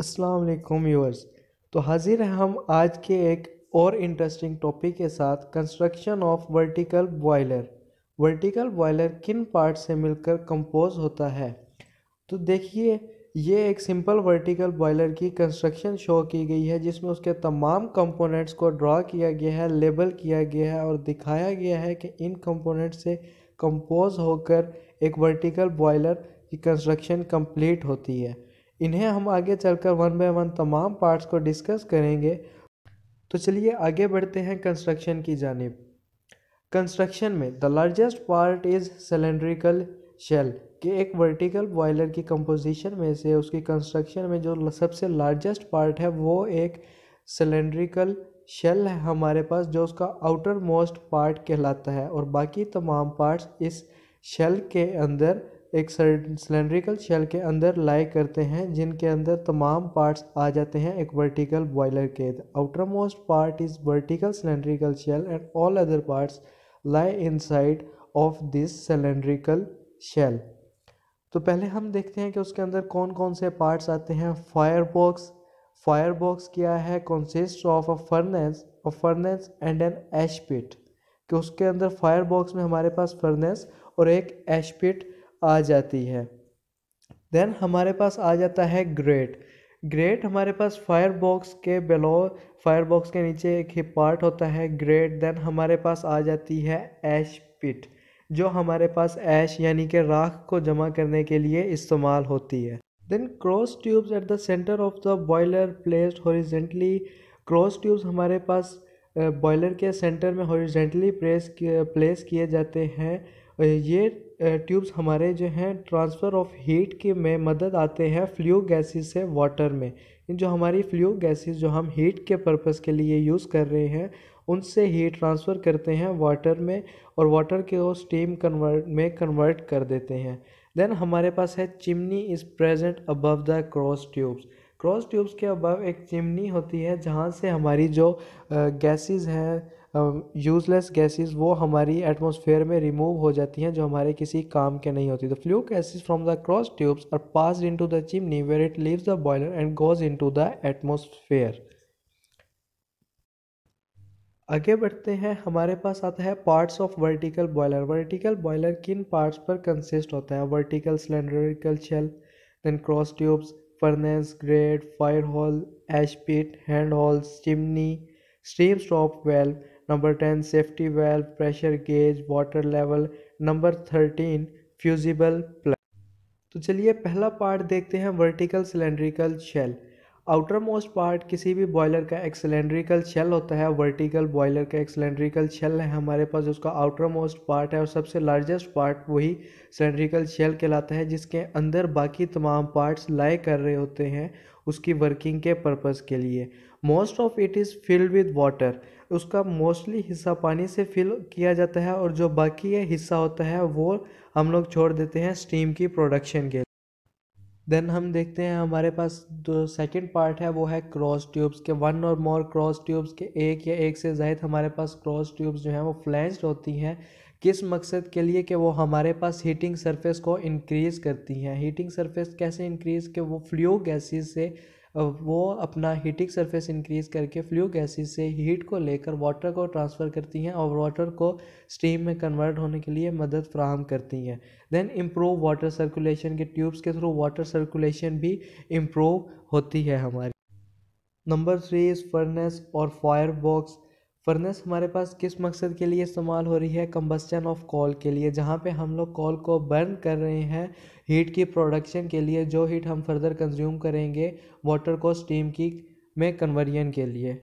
अस्सलाम वालेकुम व्यूअर्स तो हाजिर हैं हम आज के एक और इंटरेस्टिंग टॉपिक के साथ construction of vertical boiler vertical boiler किन पार्ट से मिलकर कंपोज होता है तो देखिए ये एक सिंपल वर्टिकल बॉयलर की कंस्ट्रक्शन शो की गई है जिसमें उसके तमाम कंपोनेंट्स को ड्रा किया गया है लेबल किया गया है और दिखाया गया है कि इन कंपोनेंट से कंपोज होकर एक वर्टिकल बॉयलर की कंस्ट्रक्शन कंप्लीट होती है इन्हें हम आगे चलकर वन बाय वन तमाम पार्ट्स को डिस्कस करेंगे तो चलिए आगे बढ़ते हैं कंस्ट्रक्शन की जानब कंस्ट्रक्शन में the largest part is cylindrical shell कि एक वर्टिकल बॉयलर की कंपोजिशन में से उसकी कंस्ट्रक्शन में जो सबसे लार्जेस्ट पार्ट है वो एक सिलेंड्रिकल शेल है हमारे पास जो उसका आउटर मोस्ट पार्ट कहलाता है और बाकी तमाम पार्ट्स इस शेल के अंदर एक सिलेंड्रिकल शेल के अंदर लाई करते हैं जिनके अंदर तमाम पार्ट्स आ जाते हैं एक वर्टिकल बॉयलर के outer most part is vertical cylindrical shell and all other parts lie inside of this cylindrical shell तो पहले हम देखते हैं कि उसके अंदर कौन कौन से पार्ट्स आते हैं फायर बॉक्स फायर बॉक्स क्या है consist of a furnace a furnace and an ash pit कि उसके अंदर फायर बॉक्स में हमारे पास फर्नेस और एक एश पिट आ जाती है देन हमारे पास आ जाता है ग्रेट ग्रेट हमारे पास फायर बॉक्स के बेलो फायर बॉक्स के नीचे एक ही पार्ट होता है ग्रेट देन हमारे पास आ जाती है ऐश पिट जो हमारे पास ऐश यानी कि राख को जमा करने के लिए इस्तेमाल होती है then cross tubes at the centre of the boiler placed horizontally cross tubes हमारे पास बॉयलर के सेंटर में हॉरिजेंटली प्रेस प्लेस किए जाते हैं ये ट्यूब्स हमारे जो हैं ट्रांसफ़र ऑफ हीट के में मदद आते हैं फ्लू गैसेस से वाटर में जो हमारी फ्लू गैसेस जो हम हीट के पर्पस के लिए यूज़ कर रहे हैं उनसे हीट ट्रांसफ़र करते हैं वाटर में और वाटर के वो स्टीम कन्वर्ट में कन्वर्ट कर देते हैं देन हमारे पास है chimney is present above the cross tubes cross tubes के अबव एक चिमनी होती है जहाँ से हमारी जो गैसेस हैं यूज़लेस um, गैसेस वो हमारी एटमॉस्फेयर में रिमूव हो जाती हैं जो हमारे किसी काम के नहीं होती the flue gases from the cross tubes are pass into the chimney where it leaves the boiler and goes into the atmosphere आगे बढ़ते हैं हमारे पास आता है parts of vertical boiler vertical boiler किन पार्ट्स पर consist होता है vertical cylindrical shell then cross tubes furnace grate fire hole ash pit hand holes chimney steam stop valve number ten safety valve pressure gauge water level number thirteen fusible plug तो चलिए पहला part देखते हैं vertical cylindrical shell outer most part किसी भी boiler का एक cylindrical shell होता है वर्टिकल बॉयलर का एक सिलेंड्रिकल शेल है हमारे पास उसका आउटर मोस्ट पार्ट है और सबसे लार्जेस्ट पार्ट वही सिलेंड्रिकल शेल कहलाता है जिसके अंदर बाकी तमाम पार्ट्स लाए कर रहे होते हैं उसकी वर्किंग के पर्पज़ के लिए most of it is filled with water उसका मोस्टली हिस्सा पानी से फिल किया जाता है और जो बाकी है हिस्सा होता है वो हम लोग छोड़ देते हैं स्टीम की प्रोडक्शन के लिए देन हम देखते हैं हमारे पास जो सेकेंड पार्ट है वो है क्रॉस ट्यूब्स के वन और मोर क्रॉस ट्यूब्स के एक या एक से ज़ायद हमारे पास क्रॉस ट्यूब्स जो हैं वो फ्लैंस्ड होती हैं किस मकसद के लिए कि वो हमारे पास हीटिंग सरफेस को इंक्रीज़ करती हैं हीटिंग सरफेस कैसे इंक्रीज़ कि वो फ्लू गैसेस से वो अपना हीटिंग सरफेस इंक्रीज़ करके फ्लू गैसेस से हीट को लेकर वाटर को ट्रांसफ़र करती हैं और वाटर को स्टीम में कन्वर्ट होने के लिए मदद फ्राहम करती हैं देन इम्प्रूव वाटर सर्कुलेशन के ट्यूब्स के थ्रू वाटर सर्कुलेशन भी इम्प्रूव होती है हमारी नंबर थ्री इज़ फर्नेस और फायर बॉक्स फर्नेस हमारे पास किस मकसद के लिए इस्तेमाल हो रही है कम्बस्चन ऑफ कॉल के लिए जहाँ पे हम लोग कॉल को बर्न कर रहे हैं हीट की प्रोडक्शन के लिए जो हीट हम फर्दर कंज्यूम करेंगे वाटर को स्टीम की में कन्वर्जन के लिए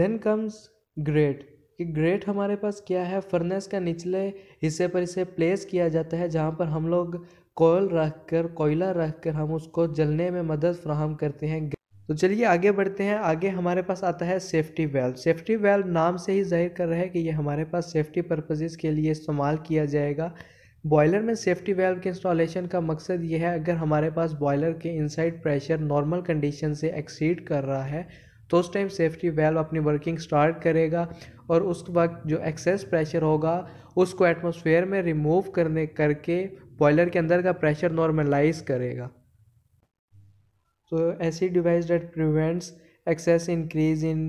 देन कम्स ग्रेट कि ग्रेट हमारे पास क्या है फर्नेस का निचले हिस्से पर इसे प्लेस किया जाता है जहाँ पर हम लोग कोयल रख कर कोयला रख कर हम उसको जलने में मदद फ्राहम करते हैं तो चलिए आगे बढ़ते हैं आगे हमारे पास आता है सेफ्टी वेल्व सेफ्टी वेल्व नाम से ही जाहिर कर रहा है कि ये हमारे पास सेफ्टी पर्पजेज़ के लिए इस्तेमाल किया जाएगा बॉयलर में सेफ्टी वेल्व के इंस्टॉलेशन का मकसद यह है अगर हमारे पास बॉयलर के इनसाइड प्रेशर नॉर्मल कंडीशन से एक्सीड कर रहा है तो उस टाइम सेफ्टी वेल्व अपनी वर्किंग स्टार्ट करेगा और उस वक्त जो एक्सेस प्रेशर होगा उसको एटमॉस्फेयर में रिमूव करने करके बॉयलर के अंदर का प्रेशर नॉर्मलाइज करेगा so AC device that prevents excess increase in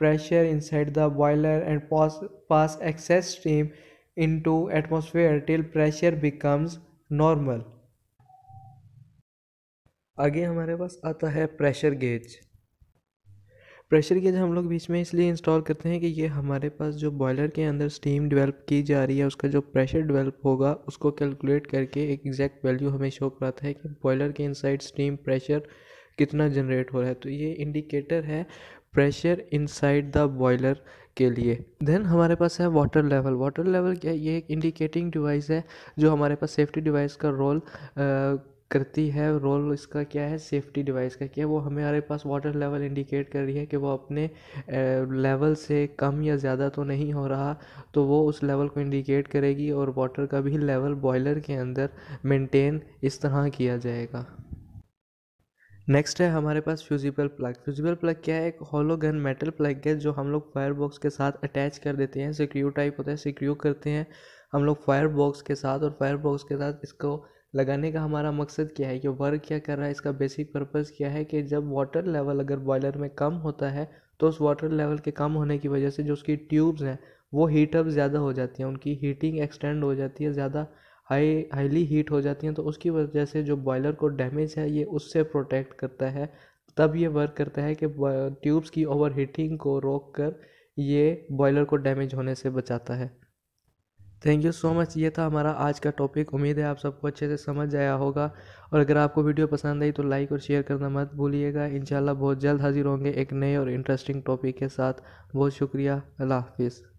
pressure inside the boiler and pass, pass excess steam into atmosphere till pressure becomes normal आगे हमारे पास आता है प्रेशर गेज प्रेशर गेज हम लोग बीच में इसलिए इंस्टॉल करते हैं कि ये हमारे पास जो बॉयलर के अंदर स्टीम डेवलप की जा रही है उसका जो प्रेशर डेवलप होगा उसको कैलकुलेट करके एक एग्जैक्ट वैल्यू हमें शो कराता है कि बॉयलर के इनसाइड स्टीम प्रेशर कितना जनरेट हो रहा है तो ये इंडिकेटर है प्रेशर इनसाइड द बॉयलर के लिए देन हमारे पास है वाटर लेवल वाटर लेवल क्या ये एक इंडिकेटिंग डिवाइस है जो हमारे पास सेफ्टी डिवाइस का रोल करती है रोल इसका क्या है सेफ्टी डिवाइस का क्या वो हमारे पास वाटर लेवल इंडिकेट कर रही है कि वो अपने लेवल से कम या ज़्यादा तो नहीं हो रहा तो वो उस लेवल को इंडिकेट करेगी और वाटर का भी लेवल बॉयलर के अंदर मेंटेन इस तरह किया जाएगा नेक्स्ट है हमारे पास फ्यूजिबल प्लग फ्यूजिबल प्लग क्या है एक होलो गन मेटल प्लग है जो हम लोग फायर बॉक्स के साथ अटैच कर देते हैं सिक्यू टाइप होता है सिक्यू करते हैं हम लोग फायर बॉक्स के साथ और फायर बॉक्स के साथ इसको लगाने का हमारा मकसद क्या है कि वर्क क्या कर रहा है इसका बेसिक पर्पज़ क्या है कि जब वाटर लेवल अगर बॉयलर में कम होता है तो उस वाटर लेवल के कम होने की वजह से जो उसकी ट्यूब्स हैं वो हीटअप ज़्यादा हो जाती हैं उनकी हीटिंग एक्सटेंड हो जाती है ज़्यादा हाई हाईली हीट हो जाती हैं तो उसकी वजह से जो बॉयलर को डैमेज है ये उससे प्रोटेक्ट करता है तब ये वर्क करता है कि ट्यूब्स की ओवर हीटिंग को रोक कर ये बॉयलर को डैमेज होने से बचाता है थैंक यू सो मच ये था हमारा आज का टॉपिक उम्मीद है आप सबको अच्छे से समझ आया होगा और अगर आपको वीडियो पसंद आई तो लाइक और शेयर करना मत भूलिएगा इन बहुत जल्द हाजिर होंगे एक नए और इंटरेस्टिंग टॉपिक के साथ बहुत शुक्रिया अल्लाह हाफिज़